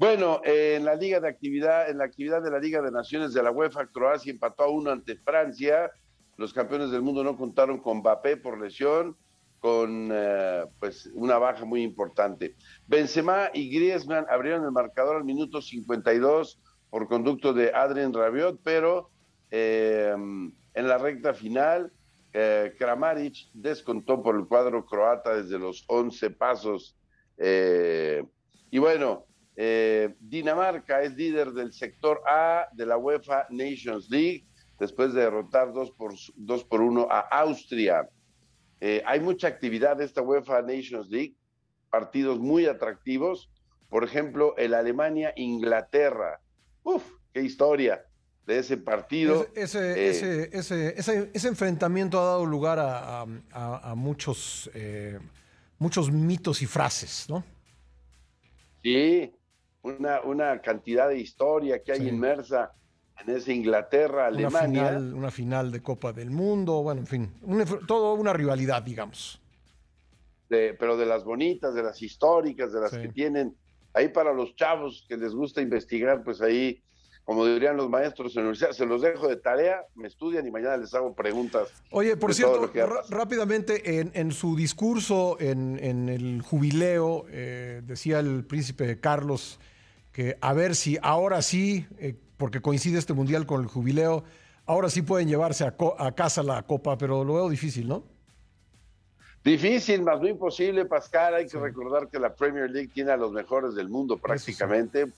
Bueno, eh, en la liga de actividad, en la actividad de la Liga de Naciones de la UEFA, Croacia empató a uno ante Francia. Los campeones del mundo no contaron con Mbappé por lesión, con eh, pues una baja muy importante. Benzema y Griezmann abrieron el marcador al minuto 52 por conducto de Adrien Rabiot, pero em, en la recta final eh, Kramaric descontó por el cuadro croata desde los 11 pasos. y bueno, eh, Dinamarca es líder del sector A de la UEFA Nations League después de derrotar 2 por, dos por 1 a Austria. Eh, hay mucha actividad de esta UEFA Nations League, partidos muy atractivos. Por ejemplo, el Alemania-Inglaterra. Uf, qué historia de ese partido. Ese, ese, eh, enfrentamiento ha dado lugar a, a muchos, muchos mitos y frases, ¿no? Sí, una, cantidad de historia que hay inmersa en esa Inglaterra, Alemania. Una final, de Copa del Mundo, bueno, en fin, todo una rivalidad, digamos. pero de las bonitas, de las históricas, de las que tienen. Ahí para los chavos que les gusta investigar, pues ahí como dirían los maestros en la universidad, se los dejo de tarea, me estudian y mañana les hago preguntas. Oye, por cierto, rápidamente, en, su discurso en, el jubileo, eh, decía el príncipe Carlos que a ver si ahora sí, eh, porque coincide este mundial con el jubileo, ahora sí pueden llevarse a, casa la copa, pero lo veo difícil, ¿no? Difícil, más no imposible, Pascal. Hay que recordar que la Premier League tiene a los mejores del mundo prácticamente.